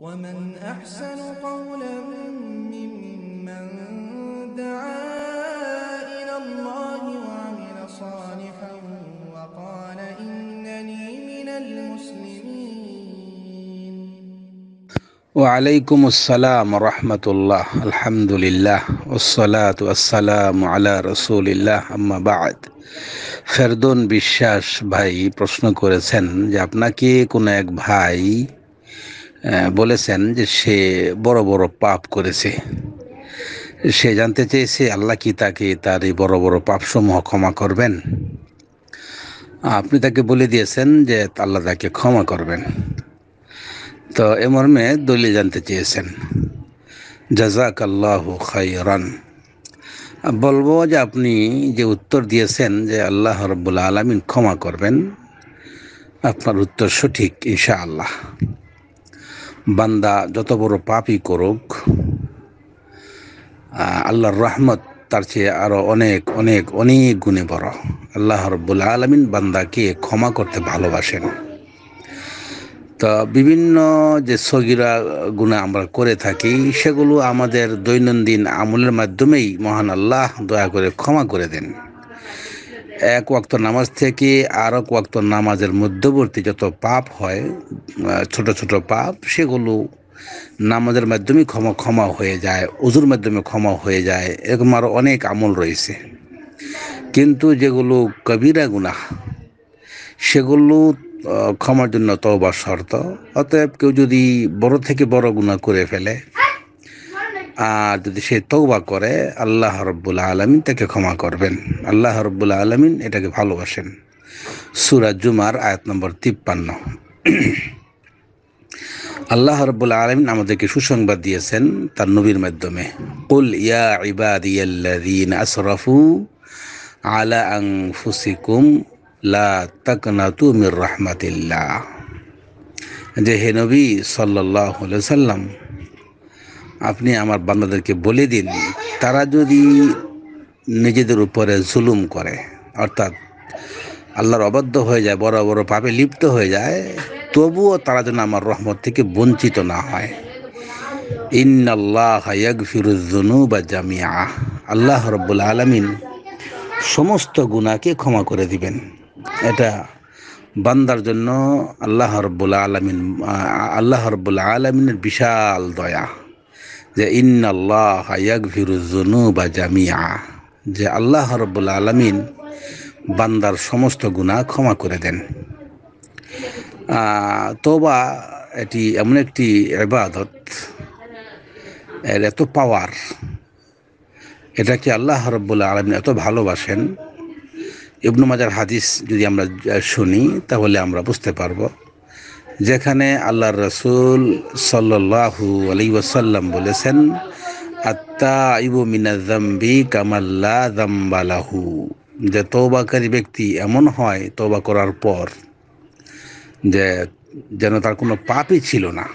ومن أحسن قولا ممن دعا إلى الله وعمل صالحا وقال إنني من المسلمين وعليكم السلام ورحمة الله الحمد لله والصلاة والسلام على رسول الله أما بعد ফেরদন বিশ্বাস ভাই প্রশ্ন করেছেন যে আপনাকে কোনো এক ভাই বলেছেন যে সে বড় বড় পাপ করেছে সে জানতে চেয়েছে আল্লাহ কি তাকে তার এই বড় বড় পাপসমূহ ক্ষমা করবেন আপনি তাকে বলে দিয়েছেন যে আল্লাহ তাকে ক্ষমা করবেন তো এ মর্মে দলিল জানতে চেয়েছেন জাজাক আল্লাহ খাইরান বলবো যে আপনি যে উত্তর দিয়েছেন যে আল্লাহ রব্বুল আলমিন ক্ষমা করবেন আপনার উত্তর সঠিক ইশা আল্লাহ বান্দা যত বড় পাপই করুক আল্লাহর রহমত তার চেয়ে আরও অনেক অনেক অনেক গুণে বড় আল্লাহ রব্বুল আলমিন বান্দাকে ক্ষমা করতে ভালোবাসেন তো বিভিন্ন যে সগিরা গুণা আমরা করে থাকি সেগুলো আমাদের দৈনন্দিন আমলের মাধ্যমেই মহান আল্লাহ দয়া করে ক্ষমা করে দেন এক ওয়াক্ত নামাজ থেকে আর এক ওয়াক্ত নামাজের মধ্যবর্তী যত পাপ হয় ছোট ছোট পাপ সেগুলো নামাজের মাধ্যমে ক্ষমা ক্ষমা হয়ে যায় উজুর মাধ্যমে ক্ষমা হয়ে যায় এরকম আরও অনেক আমল রয়েছে কিন্তু যেগুলো কবিরা গুনাহ সেগুলো ক্ষমার জন্য তবা শর্ত অতএব কেউ যদি বড় থেকে বড় গুণা করে ফেলে আর যদি সে তৌবা করে আল্লাহ রব্বুল আলমিন তাকে ক্ষমা করবেন আল্লাহ রব্বুল আলমিন এটাকে ভালোবাসেন সুরা জুমার আয়াত নম্বর তিপ্পান্ন আল্লাহ রব্বুল আলমিন আমাদেরকে সুসংবাদ দিয়েছেন তার নবীর মাধ্যমে কুল ইয়া ইবাদিয়াল্লাযীন আসরাফু আলা আনফুসিকুম লা তাকনাতু মির রাহমাতিল্লাহ যে হে নবী সাল্লাল্লাহু আলাইহি সাল্লাম আপনি আমার বান্দাদেরকে বলে দিন তারা যদি নিজেদের উপরে জুলুম করে অর্থাৎ আল্লাহর অবাধ্য হয়ে যায় বড় বড় পাপে লিপ্ত হয়ে যায় তবুও তারা যেন আমার রহমত থেকে বঞ্চিত না হয় ইন্নআল্লাহ ফিরুজনু বা জামিয়া আল্লাহ রব্বুল আলমিন সমস্ত গুণাকে ক্ষমা করে দিবেন এটা বান্দার জন্য আল্লাহ রব্বুল আলমিন আল্লাহ রব্বুল আলমিনের বিশাল দয়া যে বা জামিয়া যে আল্লাহ রব্বুল আলমিন বান্দার সমস্ত গুণা ক্ষমা করে দেন তোবা এটি এমন একটি এবাদত এর এত পাওয়ার এটাকে আল্লাহ রব্বুল আলমিন এত ভালোবাসেন ইবনু মাজার হাদিস যদি আমরা শুনি তাহলে আমরা বুঝতে পারবো যেখানে আল্লাহ রসুল সাল্লাহু আলী ওসাল্লাম বলেছেন আত্মা ইবু মিনাজম্বি কামাল্লা জম্বালাহু যে তৌবাকারী ব্যক্তি এমন হয় তৌবা করার পর যে যেন তার কোনো পাপই ছিল না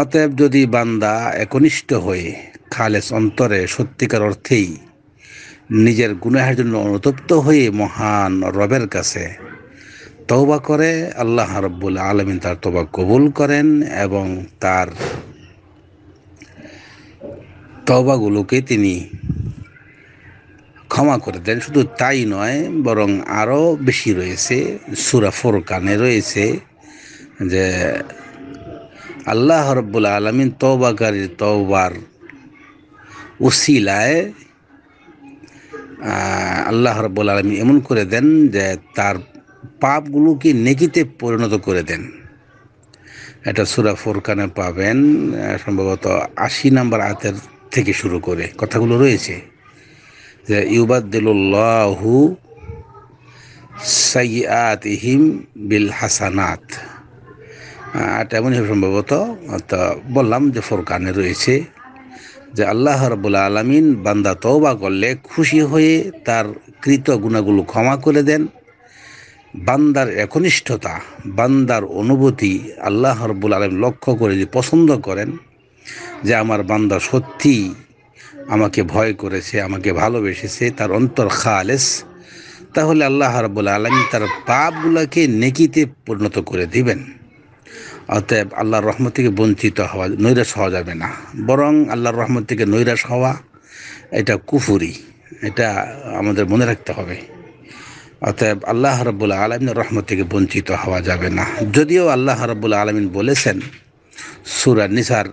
অতএব যদি বান্দা একনিষ্ঠ হয়ে খালেস অন্তরে সত্যিকার অর্থেই নিজের গুণাহের জন্য অনুতপ্ত হয়ে মহান রবের কাছে তওবা করে আল্লাহ রব্বুল আলমিন তার তোবা কবুল করেন এবং তার তওবাগুলোকে তিনি ক্ষমা করে দেন শুধু তাই নয় বরং আরও বেশি রয়েছে সুরা ফোরকানে রয়েছে যে আল্লাহ রব্বুল আলমিন তৌবাকারীর তৌবার উসিলায় আল্লাহ রব্বুল আলমিন এমন করে দেন যে তার পাপগুলোকে নেকিতে পরিণত করে দেন এটা সুরা ফোরকানে পাবেন সম্ভবত আশি নাম্বার আতের থেকে শুরু করে কথাগুলো রয়েছে যে ইউবাদ দিল্লাহু সাইয়াত ইহিম বিল হাসানাত এটা এমনই সম্ভবত তা বললাম যে ফোরকানে রয়েছে যে আল্লাহ রবুল আলমিন বান্দা তওবা করলে খুশি হয়ে তার কৃত গুণাগুলো ক্ষমা করে দেন বান্দার একনিষ্ঠতা বান্দার অনুভূতি আল্লাহ রব্বুল আলম লক্ষ্য করে যে পছন্দ করেন যে আমার বান্দা সত্যি আমাকে ভয় করেছে আমাকে ভালোবেসেছে তার অন্তর খালেস তাহলে আল্লাহ রব্বুল আলম তার পাপগুলোকে নেকিতে পরিণত করে দিবেন অতএব আল্লাহর রহমত থেকে বঞ্চিত হওয়া নৈরাশ হওয়া যাবে না বরং আল্লাহর রহমত থেকে নৈরাশ হওয়া এটা কুফুরি এটা আমাদের মনে রাখতে হবে অতএব আল্লাহ রব্বুল আলমিনের রহমত থেকে বঞ্চিত হওয়া যাবে না যদিও আল্লাহ রব্বুল আলমিন বলেছেন সুরা নিসার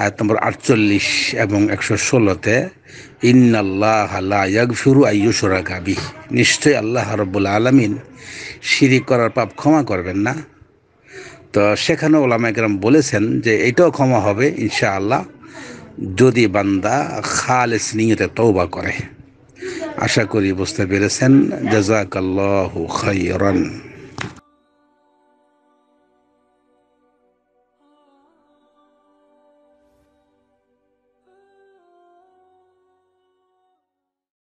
আয়াত নম্বর আটচল্লিশ এবং একশো ষোলোতে ইন্নাল্লাহ ইয়াগফিরু গাবি নিশ্চয়ই আল্লাহ রব্বুল আলমিন সিঁড়ি করার পাপ ক্ষমা করবেন না তো সেখানে ওলামাইকরাম বলেছেন যে এটাও ক্ষমা হবে ইনশাআল্লাহ যদি বান্দা খালেস নিয়তে তৌবা করে আশা করি বুঝতে পেরেছেন জাজাকাল্লাহ খাইরান